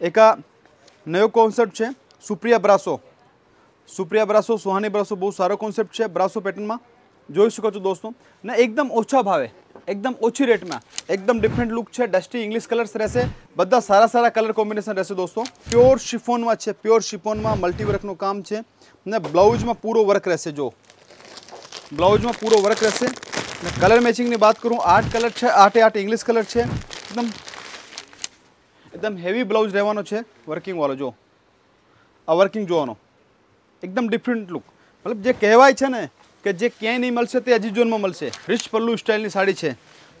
एका नयो कांसेप्ट छे सुप्रिया ब्रासो सुप्रिया ब्रासो सुहाने ब्रासो बहुत सारा कांसेप्ट छे ब्रासो पैटर्न मा જોઈ શકો છો દોસ્તો ને एकदम ઓછો ભાવે एकदम ઓછી रेट માં एकदम डिफरेंट લુક છે ડસ્ટિ ઇંગ્લિશ કલર્સ રે છે બદદ સારા સારા કલર કોમ્બિનેશન રે છે દોસ્તો પ્યોર શિફોન માં છે પ્યોર શિફોન માં મલ્ટી વર્ક નો કામ છે ને બ્લાઉઝ માં પૂરું વર્ક રહે છે જો બ્લાઉઝ માં પૂરું વર્ક રહે છે ને કલર મેચિંગ ની વાત કરું 8 કલર છે 8 8 ઇંગ્લિશ કલર છે एकदम એકદમ હેવી બ્લાઉઝ રહેવાનો છે વર્કિંગવાળો જો આ વર્કિંગ જોવાનો એકદમ ડિફરન્ટ લુક મતલબ જે કહેવાય છે ને કે જે ક્યાંય નહીં મળશે તે હજી ઝોનમાં મળશે રિચ પલ્લુ સ્ટાઇલની સાડી છે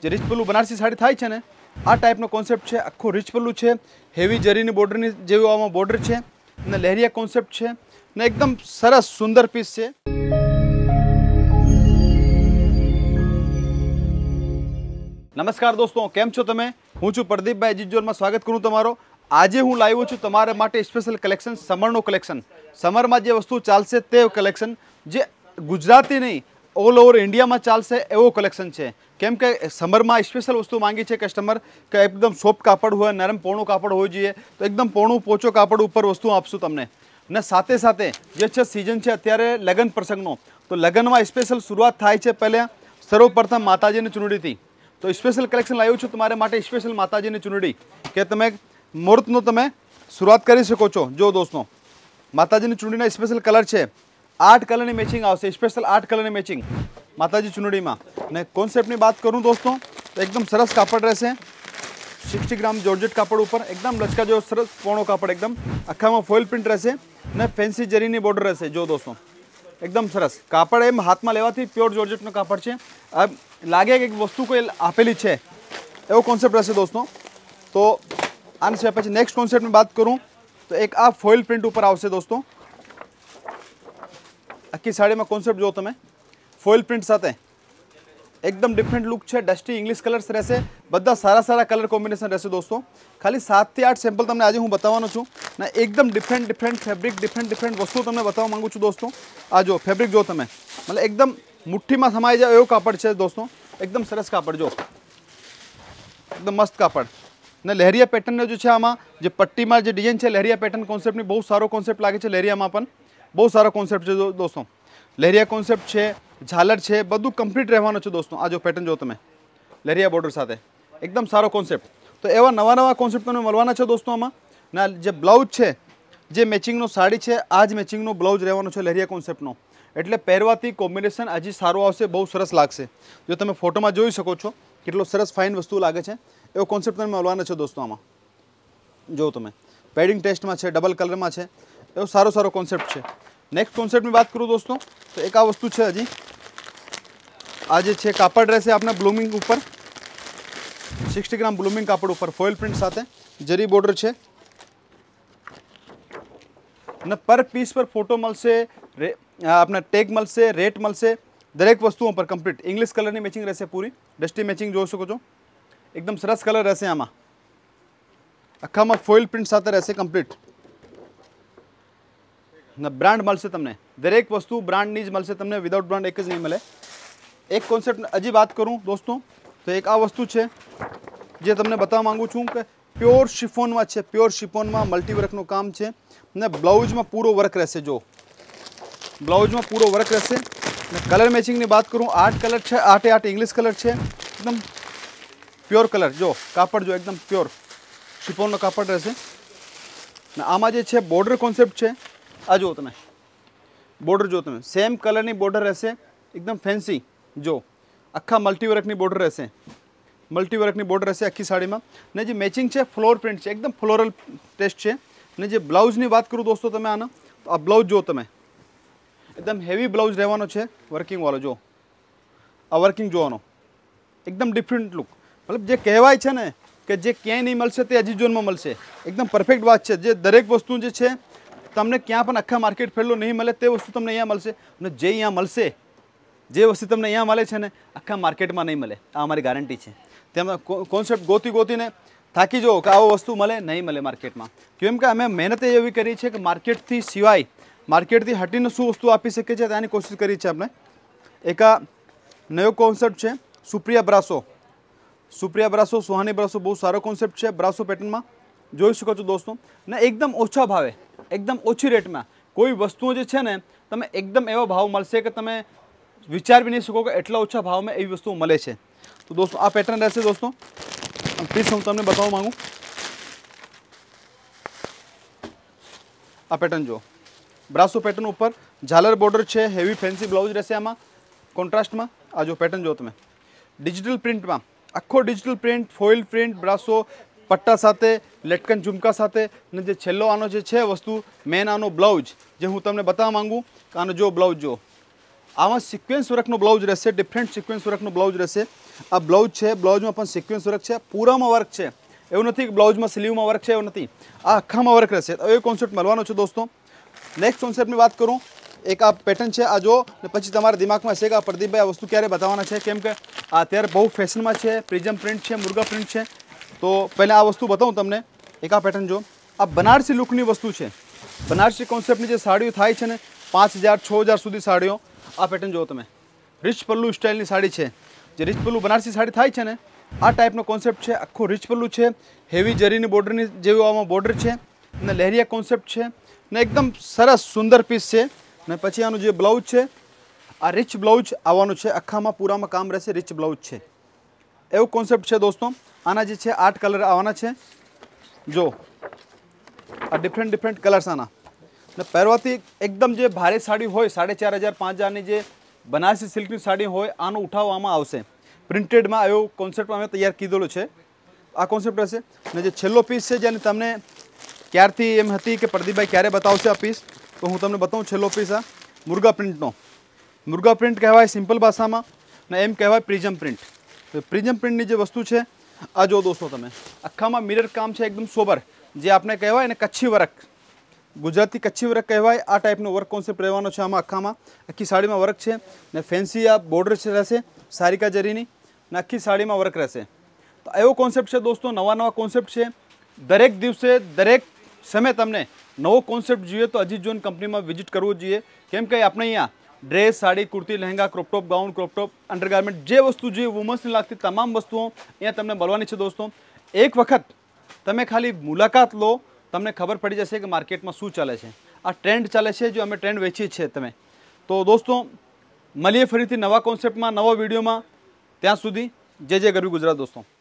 જે રિચ પલ્લુ બનારસી સાડી થાય છે ને આ ટાઈપનો કોન્સેપ્ટ છે આખું રિચ પલ્લુ છે હેવી જરીની બોર્ડરની જેવી આમાં બોર્ડર છે અને લહેરિયા કોન્સેપ્ટ છે ને એકદમ સરસ સુંદર પીસ છે નમસ્કાર દોસ્તો કેમ છો તમે હું છું પ્રદીપભાઈ જીજોરમાં સ્વાગત કરું તમારો આજે હું લાવ્યો છું તમારા માટે સ્પેશિયલ કલેક્શન સમરનું કલેક્શન સમરમાં જે વસ્તુ ચાલશે તે કલેક્શન જે ગુજરાતી નહીં ઓલ ઓવર ઇન્ડિયામાં ચાલશે એવો કલેક્શન છે કેમ કે સમરમાં સ્પેશિયલ વસ્તુ માંગી છે કસ્ટમર કે એકદમ સોફ્ટ કાપડ હોય નરમ પોણું કાપડ હોવું જોઈએ તો એકદમ પોણું પોચો કાપડ ઉપર વસ્તુ આપશું તમને ને સાથે સાથે જે છે સિઝન છે અત્યારે લગ્ન પ્રસંગનો તો લગ્નમાં સ્પેશિયલ શરૂઆત થાય છે પહેલાં સર્વપ્રથમ માતાજીની ચૂંટણીથી तो स्पेशल कलेक्शन लाइव छू तुम्हारे स्पेशल माता ने चुनड़ी के ते मुहूर्त तुम शुरुआत कर सको जो दोस्तों माता ने चुनड़ी स्पेशल कलर है आठ कलर की मैचिंग आ स्पेशल आठ कलर की मैचिंग माता चुनड़ी में ने कॉन्सेप्ट बात करूँ दोस्तों तो एकदम सरस कापड़ रहें सिक्सटी ग्राम जोर्जेट कापड़ पर एकदम लचका जो सरस पोणों कापड़ एकदम आखा में फॉइल प्रिंट रहें ने फेन्सी जरी बॉर्डर रहें जो दोस्तों एकदम सरस कापड़ एम हाथ में लेवा प्योर जॉर्जेट कापड़ है लगे कि वस्तु को आपेली है एवं कॉन्सेप्ट रहें दोस्तों तो आने से पे नेक्स्ट कॉन्सेप्ट बात करूँ तो एक आ फॉइल प्रिंट पर आस्तों आखी साड़ी में कॉन्सेप्ट जो तुम फॉइल प्रिंट साथ एकदम डिफरेंट लुक है डस्टी इंग्लिश कलर्स रहते बदा सारा सारा कलर कॉम्बिनेशन रहते दोस्तों खाली सात से आठ सैम्पल तक आज हूँ बतावा छू ना एकदम different different fabric different different वस्तु तक बताओ मांगू छू दोस्तों आज फेब्रिक जो तब मतलब एकदम મુઠ્ઠીમાં સમાઈ જાય એવું કાપડ છે દોસ્તો એકદમ સરસ કાપડ જો એકદમ મસ્ત કાપડ ને લહેરિયા પેટર્નનો જે છે આમાં જે પટ્ટીમાં જે ડિઝાઇન છે લહેરિયા પેટર્ન કોન્સેપ્ટની બહુ સારો કોન્સેપ્ટ લાગે છે લહેરિયામાં પણ બહુ સારો કોન્સેપ્ટ છે દોસ્તો લહેરિયા કોન્સેપ્ટ છે ઝાલર છે બધું કમ્પ્લીટ રહેવાનું છે દોસ્તો આ જો પેટર્ન જો તમે લહેરિયા બોર્ડર સાથે એકદમ સારો કોન્સેપ્ટ તો એવા નવા નવા કોન્સેપ્ટ તમને મળવાના છે દોસ્તો આમાં ના જે બ્લાઉઝ છે જે મેચિંગનો સાડી છે આ જ મેચિંગનો બ્લાઉઝ રહેવાનો છે લહેરિયા કોન્સેપ્ટનો એટલે પહેરવા થી કોમ્બિનેશન અજી સારો આવશે બહુ સરસ લાગશે જો તમે ફોટોમાં જોઈ શકો છો કેટલો સરસ ફાઇન વસ્તુ લાગે છે એવો કોન્સેપ્ટ તમને ઓળવાને છો દોસ્તો આમાં જો તમે પેડિંગ ટેસ્ટમાં છે ડબલ કલરમાં છે એવો સારો સારો કોન્સેપ્ટ છે નેક્સ્ટ કોન્સેપ્ટની વાત કરું દોસ્તો તો એક આ વસ્તુ છે અજી આ જે છે કાપડ ડ્રેસ છે આપના બ્લૂમિંગ ઉપર 60 ગ્રામ બ્લૂમિંગ કાપડ ઉપર ફોયલ પ્રિન્ટ સાથે જરી બોર્ડર છે અને પર પીસ પર ફોટો મલસે આપણે ટેગ મળશે રેટ મળશે દરેક વસ્તુઓ પર કમ્પ્લીટ ઇંગ્લિશ કલરની મેચિંગ રહેશે પૂરી ડસ્ટી મેચિંગ જોઈ શકો છો એકદમ સરસ કલર રહેશે આમાં આખામાં ફોઇલ પ્રિન્ટ સાથે રહેશે કમ્પ્લીટ ને બ્રાન્ડ મળશે તમને દરેક વસ્તુ બ્રાન્ડની જ મળશે તમને વિધાઉટ બ્રાન્ડ એક જ નહીં મળે એક કોન્સેપ્ટ હજી વાત કરું દોસ્તો તો એક આ વસ્તુ છે જે તમને બતાવવા માગું છું કે પ્યોર શિફોનમાં છે પ્યોર શિફોનમાં મલ્ટીવર્કનું કામ છે ને બ્લાઉઝમાં પૂરો વર્ક રહેશે જો ब्लाउज में पूरा वर्क रहते कलर मैचिंग ने बात करूँ आठ कलर है आठे आठ इंग्लिश कलर है एकदम प्योर कलर जो कापड़ जो एकदम प्योर शिपोन कापड़ रहते आम बॉर्डर कॉन्सेप्ट है आज तक बॉर्डर जो तुम सेम कलर बॉर्डर रहें एकदम फैंसी जो आखा मल्टीवर्क बॉर्डर रहें मल्टीवर्क बॉर्डर रहते आखी साड़ी में ने जो मैचिंग है फ्लोर प्रिंट है एकदम फ्लोरल टेस्ट है ने जो ब्लाउज बात करूँ दोस्तों तब आना तो आ ब्लाउज जो तुम्हें એકદમ હેવી બ્લાઉઝ રહેવાનો છે વર્કિંગવાળો જો આ વર્કિંગ જોવાનો એકદમ ડિફરન્ટ લુક મતલબ જે કહેવાય છે ને કે જે ક્યાંય નહીં મળશે તે હજી ઝોનમાં મળશે એકદમ પરફેક્ટ વાત છે જે દરેક વસ્તુ જે છે તમને ક્યાં પણ આખા માર્કેટ ફેરલો નહીં મળે તે વસ્તુ તમને અહીંયા મળશે અને જે અહીંયા મળશે જે વસ્તુ તમને અહીંયા મળે છે ને આખા માર્કેટમાં નહીં મળે આ અમારી ગારંટી છે તેમાં કોન્સેપ્ટ ગોતી ગોતીને થાકી જુઓ કે આવો વસ્તુ મળે નહીં મળે માર્કેટમાં કેમ કે અમે મહેનત એવી કરી છે કે માર્કેટથી સિવાય मार्केट की ने शू वस्तु आप सके कोशिश करी है अपने एक नयो कॉन्सेप्ट है सुप्रिया ब्रासो सुप्रिया ब्रासो सुहानी ब्रासो बहुत सारा कॉन्सेप्ट है ब्रासो पेटर्न में जो सको दोस्तों ने एकदम ओछा भाव एकदम ओछी रेट में कोई वस्तु जो है तब एकदम एवं भाव मल से तब विचार भी नहीं सको कि एट्ला ओछा भाव में वस्तु मिले तो दोस्तों आ पेटर्न रहते दोस्तों प्लीज हूँ तमने बतावा माँगू आ पेटर्न जो બ્રાસો પેટર્ન ઉપર ઝાલર બોર્ડર છે હેવી ફેન્સી બ્લાઉઝ રહેશે આમાં કોન્ટ્રાસ્ટમાં આ જો પેટર્ન જો તમે ડિજિટલ પ્રિન્ટમાં આખો digital print foil print brasso પટ્ટા સાથે લેટકન ઝુમકા સાથે ને જે છેલ્લો આનો જે છે વસ્તુ મેન આનો બ્લાઉઝ જે હું તમને બતાવવા માગું કે આનો જો બ્લાઉઝ જો આમાં સિક્વન્સ વર્કનો બ્લાઉઝ રહેશે ડિફરન્ટ સિક્વન્સ વર્કનો બ્લાઉઝ રહેશે આ બ્લાઉઝ છે બ્લાઉઝમાં પણ સિક્વન્સ વર્ક છે પૂરામાં વર્ક છે એવું નથી કે બ્લાઉઝમાં સ્લીવમાં વર્ક છે એવું નથી આ આખામાં વર્ક રહેશે એ કોન્સેપ્ટ મળવાનો છે દોસ્તો નેક્સ્ટ કોન્સેપ્ટની વાત કરું એક આ પેટર્ન છે આ જો ને પછી તમારા દિમાગમાં હશે કે આ પ્રદીપભાઈ આ વસ્તુ ક્યારે બતાવવાના છે કેમ કે અત્યારે બહુ ફેશનમાં છે પ્રિઝમ પ્રિન્ટ છે મુર્ગા પ્રિન્ટ છે તો પહેલાં આ વસ્તુ બતાવું તમને એક આ પેટર્ન જો આ બનારસી લુકની વસ્તુ છે બનારસી કોન્સેપ્ટની જે સાડીઓ થાય છે ને પાંચ હજાર છ હજાર સુધી સાડીઓ આ પેટર્ન જુઓ તમે રિચ પલ્લુ સ્ટાઇલની સાડી છે જે રીચ પલ્લુ બનારસી સાડી થાય છે ને આ ટાઈપનો કોન્સેપ્ટ છે આખો રીચ પલ્લુ છે હેવી જરીની બોર્ડરની જેવું આમાં બોર્ડર છે અને લહેરિયા કોન્સેપ્ટ છે ને એકદમ સરસ સુંદર પીસ છે ને પછી આનું જે બ્લાઉઝ છે આ રિચ બ્લાઉઝ આવવાનું છે અખામાં પૂરામાં કામ રહેશે રિચ બ્લાઉઝ છે એવો કોન્સેપ્ટ છે દોસ્તો આના જે છે આઠ કલર આવવાના છે જો આ ડિફરન્ટ ડિફરન્ટ કલર્સ આના એટલે પરવાતી એકદમ જે ભારે સાડી હોય 4500 5000 ની જે બનારસી silken સાડી હોય આનું ઉઠાવવામાં આવશે પ્રિન્ટેડમાં એવો કોન્સેપ્ટ અમે તૈયાર કીધેલો છે આ કોન્સેપ્ટ છે ને જે છેલ્લો પીસ છે જે તમને ત્યારથી એમ હતી કે પ્રદીપભાઈ ક્યારે બતાઉસે આ પીસ તો હું તમને બતાઉ છલો પીસા મુરગા પ્રિન્ટ નો મુરગા પ્રિન્ટ કહેવાય સિમ્પલ ભાષામાં ને એમ કહેવાય પ્રિઝમ પ્રિન્ટ તો પ્રિઝમ પ્રિન્ટ ની જે વસ્તુ છે આ જો દોસ્તો તમે અખામાં મિરર કામ છે એકદમ સોબર જે આપને કહેવાય ને કચ્છી વર્ક ગુજરાતી કચ્છી વર્ક કહેવાય આ ટાઈપ નો વર્ક કونس પે રવાનો છે આમાં અખામાં આખી સાડીમાં વર્ક છે ને ફેન્સી આ બોર્ડર છે રહેશે સારીકા જરીની નાખી સાડીમાં વર્ક રહેશે તો એવો કોન્સેપ્ટ છે દોસ્તો નવા નવા કોન્સેપ્ટ છે દરેક દિવસે દરેક समय तमने नवो कॉन्सेप्ट जुए तो अजीत जोन कंपनी में विजिट करव जीए केम कहीं अपने अँ dress sari kurti lehenga crop top gown crop top undergarment जो वस्तु जी वुमन्स ने लगती तमाम वस्तुओं अँ तक मल्वा है दोस्तों एक वक्त तब खाली मुलाकात लो तक खबर पड़ जाए कि मार्केट में शू चले आ ट्रेंड चले जो अमे ट्रेंड वेची छे ते तो दोस्तों मलिए फरी नवा कॉन्सेप्ट में नवा विडियो में त्या सुधी जय जय गरीब गुजरात दोस्तों